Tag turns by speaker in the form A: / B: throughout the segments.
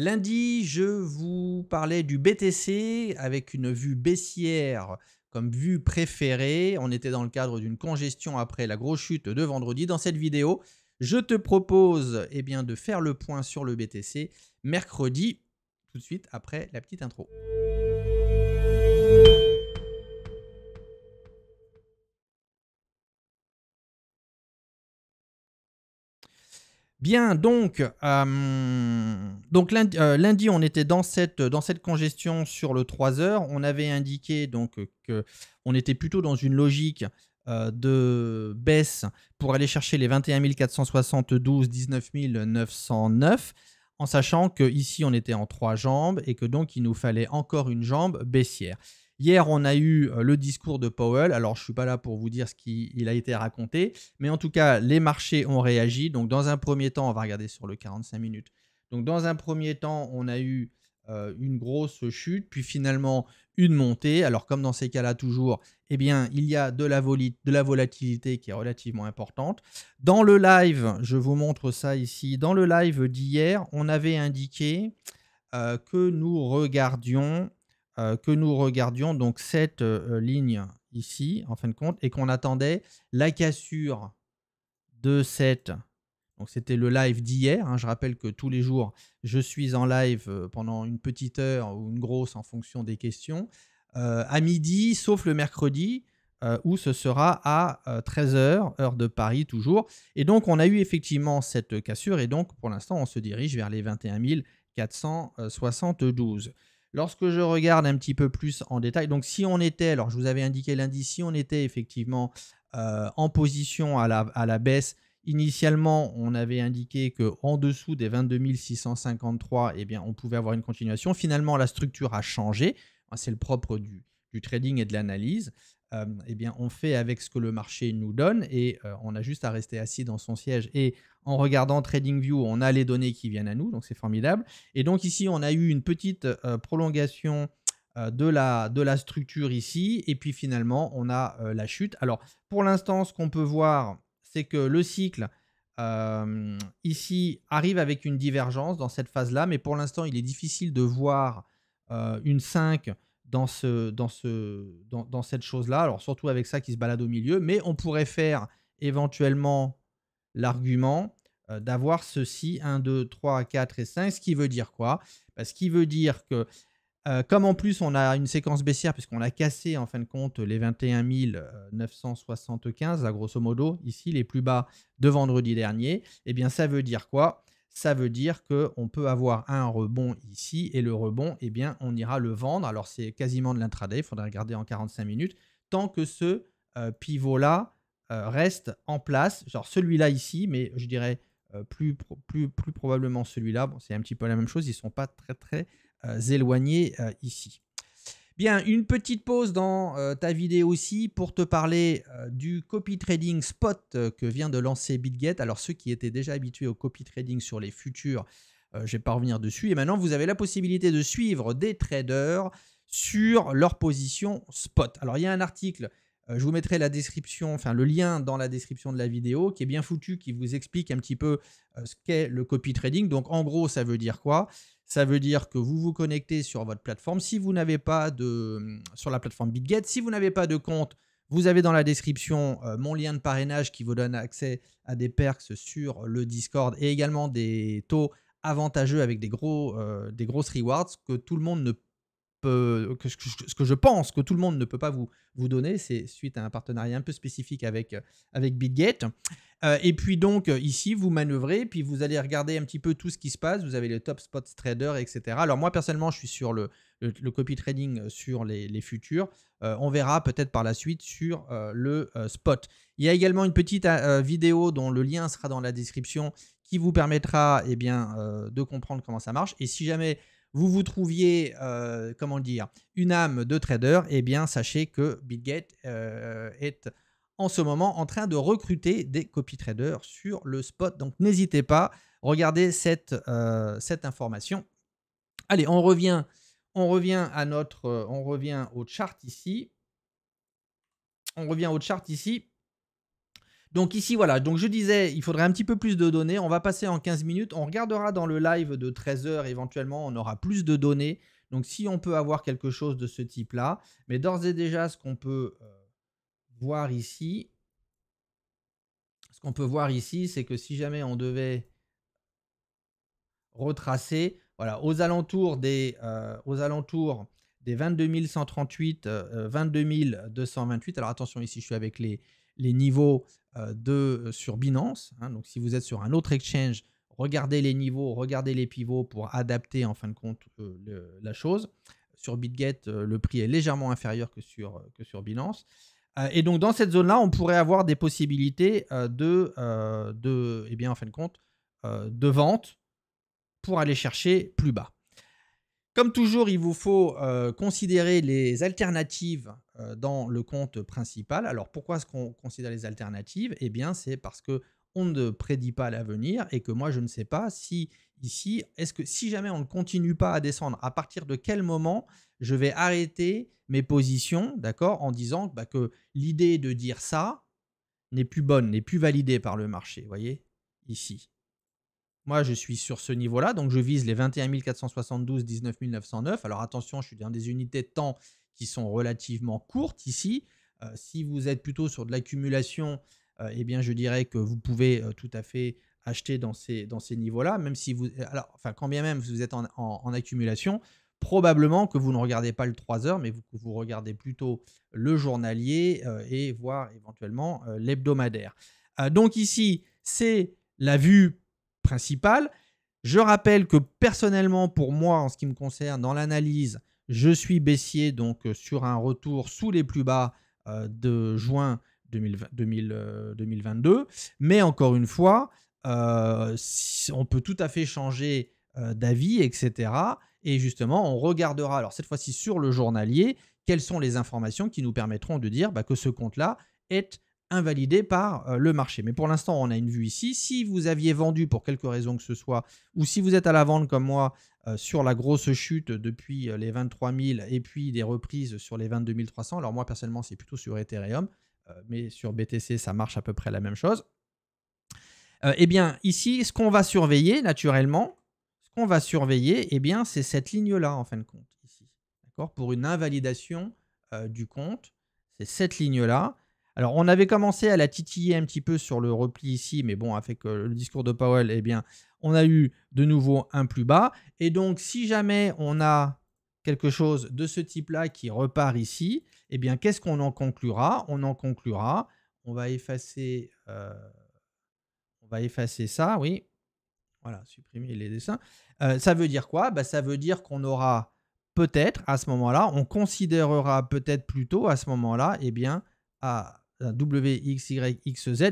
A: Lundi, je vous parlais du BTC avec une vue baissière comme vue préférée. On était dans le cadre d'une congestion après la grosse chute de vendredi. Dans cette vidéo, je te propose eh bien, de faire le point sur le BTC mercredi, tout de suite après la petite intro. Bien, donc, euh, donc euh, lundi, on était dans cette, dans cette congestion sur le 3 heures. On avait indiqué donc que on était plutôt dans une logique euh, de baisse pour aller chercher les 21 472, 19 909, en sachant qu'ici, on était en trois jambes et que donc il nous fallait encore une jambe baissière. Hier, on a eu euh, le discours de Powell. Alors, je ne suis pas là pour vous dire ce qu'il a été raconté, mais en tout cas, les marchés ont réagi. Donc, dans un premier temps, on va regarder sur le 45 minutes. Donc, dans un premier temps, on a eu euh, une grosse chute, puis finalement une montée. Alors, comme dans ces cas-là, toujours, eh bien, il y a de la, volatilité qui est relativement importante. Dans le live, je vous montre ça ici. Dans le live d'hier, on avait indiqué euh, que nous regardions euh, que nous regardions donc cette euh, ligne ici, en fin de compte, et qu'on attendait la cassure de cette... Donc c'était le live d'hier, hein. je rappelle que tous les jours, je suis en live euh, pendant une petite heure ou une grosse en fonction des questions, à midi, sauf le mercredi, où ce sera à 13h, heure de Paris toujours. Et donc, on a eu effectivement cette cassure, et donc, pour l'instant, on se dirige vers les 21 472. Lorsque je regarde un petit peu plus en détail, donc si on était, alors je vous avais indiqué lundi, si on était effectivement euh, en position à la, à la baisse, Initialement, on avait indiqué que en dessous des 22 653, eh bien, on pouvait avoir une continuation. Finalement, la structure a changé. C'est le propre du, du trading et de l'analyse. Euh, eh bien, on fait avec ce que le marché nous donne et euh, on a juste à rester assis dans son siège. Et en regardant TradingView, on a les données qui viennent à nous, donc c'est formidable. Et donc ici, on a eu une petite euh, prolongation de la, de la structure ici. Et puis finalement, on a la chute. Alors, pour l'instant, ce qu'on peut voir, c'est que le cycle... ici arrive avec une divergence dans cette phase là mais pour l'instant il est difficile de voir une 5 dans, ce, dans, ce, dans, cette chose-là. Alors surtout avec ça qui se balade au milieu, mais on pourrait faire éventuellement l'argument euh, d'avoir ceci 1, 2, 3, 4 et 5, ce qui veut dire quoi Parce bah, Ce qui veut dire que euh, comme en plus on a une séquence baissière puisqu'on a cassé en fin de compte les 21 975, euh, grosso modo, ici les plus bas de vendredi dernier, eh bien ça veut dire quoi ça veut dire qu'on peut avoir un rebond ici et le rebond, eh bien, on ira le vendre. Alors, c'est quasiment de l'intraday, il faudrait regarder en 45 minutes, tant que ce euh, pivot-là euh, reste en place, genre celui-là ici, mais je dirais euh, plus, probablement celui-là. Bon, c'est un petit peu la même chose, ils ne sont pas très, très éloignés ici. Bien, une petite pause dans euh, ta vidéo aussi pour te parler euh, du copy trading spot euh, que vient de lancer BitGet. Alors ceux qui étaient déjà habitués au copy trading sur les futurs, je ne vais pas revenir dessus. Et maintenant, vous avez la possibilité de suivre des traders sur leur position spot. Alors il y a un article euh, je vous mettrai la description, enfin le lien dans la description de la vidéo qui est bien foutu, qui vous explique un petit peu euh, ce qu'est le copy trading. Donc en gros, ça veut dire quoi Ça veut dire que vous vous connectez sur votre plateforme. Si vous n'avez pas de hum, sur la plateforme BitGet, si vous n'avez pas de compte, vous avez dans la description euh, mon lien de parrainage qui vous donne accès à des perks sur le Discord et également des taux avantageux avec des, gros, des grosses rewards que tout le monde ne peut euh, que, ce que je pense que tout le monde ne peut pas vous, vous donner, c'est suite à un partenariat un peu spécifique avec, euh, avec BitGate. Euh, et puis donc ici, vous manœuvrez, puis vous allez regarder un petit peu tout ce qui se passe. Vous avez les top spots traders, etc. Alors moi personnellement, je suis sur le, le, copy trading sur les, les futurs. on verra peut-être par la suite sur le spot. Il y a également une petite vidéo dont le lien sera dans la description qui vous permettra eh bien, de comprendre comment ça marche. Et si jamais vous vous trouviez, euh, comment dire, une âme de trader, eh bien, sachez que Bitgate euh, est en ce moment en train de recruter des copy traders sur le spot. Donc, n'hésitez pas, regardez cette, euh, cette information. Allez, on revient, on revient à notre, on revient au chart ici. On revient au chart ici. Donc ici, voilà, donc je disais, il faudrait un petit peu plus de données. On va passer en 15 minutes. On regardera dans le live de 13h éventuellement, on aura plus de données. Donc si on peut avoir quelque chose de ce type-là, mais d'ores et déjà, ce qu'on peut euh, voir ici, ce qu'on peut voir ici, c'est que si jamais on devait retracer, voilà, aux alentours des, euh, aux alentours des 22 138, 22 228. Alors attention, ici, je suis avec les, les niveaux euh, de, euh, sur Binance. Hein. donc si vous êtes sur un autre exchange, regardez les niveaux, regardez les pivots pour adapter en fin de compte euh, la chose. Sur BitGet, le prix est légèrement inférieur que sur, que sur Binance. et donc dans cette zone-là, on pourrait avoir des possibilités de, eh bien, en fin de compte, de vente pour aller chercher plus bas. Comme toujours, il vous faut euh, considérer les alternatives euh, dans le compte principal. Alors pourquoi est-ce qu'on considère les alternatives Eh bien, c'est parce que on ne prédit pas l'avenir et que moi je ne sais pas si ici, est-ce que si jamais on ne continue pas à descendre, à partir de quel moment je vais arrêter mes positions, d'accord, en disant bah, que l'idée de dire ça n'est plus bonne, n'est plus validée par le marché, voyez, ici. Moi, je suis sur ce niveau-là, donc je vise les 21 472, 19 909. Alors attention, je suis dans des unités de temps qui sont relativement courtes ici. Euh, si vous êtes plutôt sur de l'accumulation, euh, eh bien, je dirais que vous pouvez euh, tout à fait acheter dans ces, dans ces niveaux-là, même si vous... Alors, enfin, quand bien même vous êtes en, accumulation, probablement que vous ne regardez pas le 3 heures, mais vous, vous regardez plutôt le journalier et voire éventuellement l'hebdomadaire. donc ici, c'est la vue je rappelle que personnellement, pour moi, en ce qui me concerne, dans l'analyse, je suis baissier donc euh, sur un retour sous les plus bas euh, de juin 2020, 2022. Euh, Mais encore une fois, on peut tout à fait changer d'avis, etc. Et justement, on regardera, alors cette fois-ci sur le journalier, quelles sont les informations qui nous permettront de dire bah, que ce compte-là est invalidé par euh, le marché. Mais pour l'instant, on a une vue ici. Si vous aviez vendu pour quelque raison que ce soit, ou si vous êtes à la vente comme moi euh, sur la grosse chute depuis euh, les 23 000 et puis des reprises sur les 22 300, alors moi personnellement, c'est plutôt sur Ethereum, mais sur BTC, ça marche à peu près la même chose. eh bien, ici, ce qu'on va surveiller naturellement, ce qu'on va surveiller, eh bien, c'est cette ligne-là en fin de compte, ici. D'accord Pour une invalidation du compte, c'est cette ligne-là. Alors, on avait commencé à la titiller un petit peu sur le repli ici, mais bon, avec le discours de Powell, eh bien, on a eu de nouveau un plus bas. Et donc, si jamais on a quelque chose de ce type-là qui repart ici, eh bien, qu'est-ce qu'on en conclura On en conclura, on va effacer, euh, on va effacer ça, oui. Voilà, supprimer les dessins. Euh, ça veut dire quoi bah, Ça veut dire qu'on aura peut-être à ce moment-là, on considérera peut-être plutôt à ce moment-là, eh bien, à, un W,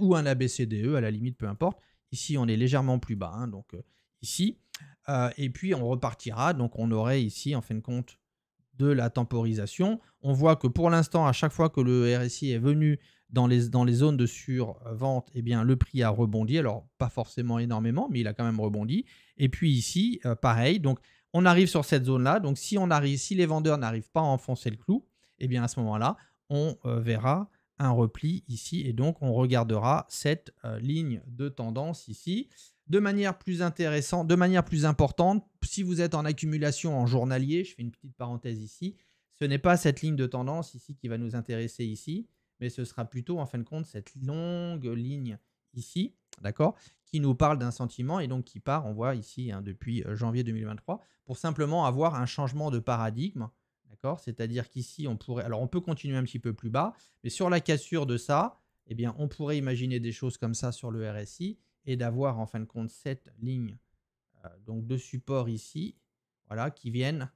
A: ou un ABCDE, à la limite, peu importe. Ici, on est légèrement plus bas, hein, donc euh, ici. Euh, et puis, on repartira. Donc, on aurait ici, en fin de compte, de la temporisation. On voit que pour l'instant, à chaque fois que le RSI est venu dans les, dans les zones de survente, eh bien, le prix a rebondi. Alors, pas forcément énormément, mais il a quand même rebondi. Et puis ici, euh, pareil. Donc, on arrive sur cette zone-là. Donc, si, on arrive, si les vendeurs n'arrivent pas à enfoncer le clou, eh bien, à ce moment-là, on verra un repli ici et donc on regardera cette euh, ligne de tendance ici de manière plus intéressante, de manière plus importante. Si vous êtes en accumulation en journalier, je fais une petite parenthèse ici, ce n'est pas cette ligne de tendance ici qui va nous intéresser ici, mais ce sera plutôt en fin de compte cette longue ligne ici, d'accord, qui nous parle d'un sentiment et donc qui part, on voit ici hein, depuis euh, janvier 2023, pour simplement avoir un changement de paradigme c'est-à-dire qu'ici, on pourrait. Alors, on peut continuer un petit peu plus bas, mais sur la cassure de ça, eh bien, on pourrait imaginer des choses comme ça sur le RSI et d'avoir en fin de compte cette ligne euh, donc de support ici, voilà, qui viennent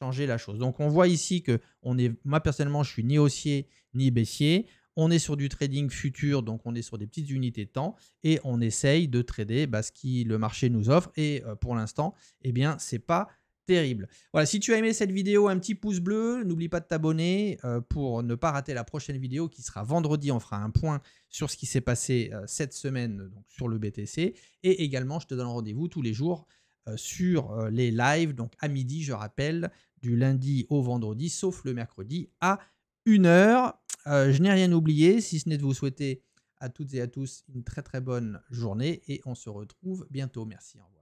A: changer la chose. Donc on voit ici que on est, moi personnellement, je suis ni haussier ni baissier. On est sur du trading futur, donc on est sur des petites unités de temps et on essaye de trader bas ce qui le marché nous offre. Et euh, pour l'instant, eh bien, c'est pas terrible. Voilà, si tu as aimé cette vidéo, un petit pouce bleu, n'oublie pas de t'abonner euh, pour ne pas rater la prochaine vidéo qui sera vendredi. On fera un point sur ce qui s'est passé euh, cette semaine sur le BTC. Et également, je te donne rendez-vous tous les jours euh, sur les lives, donc à midi, je rappelle, du lundi au vendredi, sauf le mercredi à 1h. je n'ai rien oublié, si ce n'est de vous souhaiter à toutes et à tous une très très bonne journée et on se retrouve bientôt. Merci, au revoir.